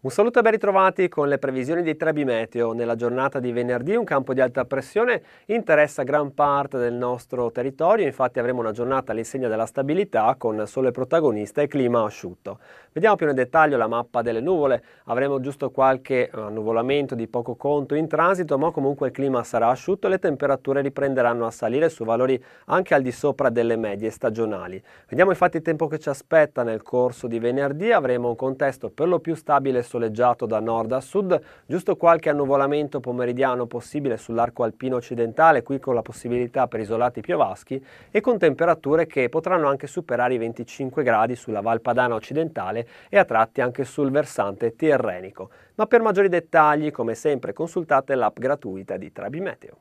Un saluto e ben ritrovati con le previsioni di Trebi Meteo. Nella giornata di venerdì un campo di alta pressione interessa gran parte del nostro territorio, infatti avremo una giornata all'insegna della stabilità con sole protagonista e clima asciutto. Vediamo più nel dettaglio la mappa delle nuvole, avremo giusto qualche eh, annuvolamento di poco conto in transito, ma comunque il clima sarà asciutto e le temperature riprenderanno a salire su valori anche al di sopra delle medie stagionali. Vediamo infatti il tempo che ci aspetta nel corso di venerdì, avremo un contesto per lo più stabile soleggiato da nord a sud, giusto qualche annuvolamento pomeridiano possibile sull'arco alpino occidentale, qui con la possibilità per isolati piovaschi e con temperature che potranno anche superare i 25 gradi sulla Valpadana occidentale e a tratti anche sul versante tirrenico. Ma per maggiori dettagli, come sempre, consultate l'app gratuita di Trabimeteo.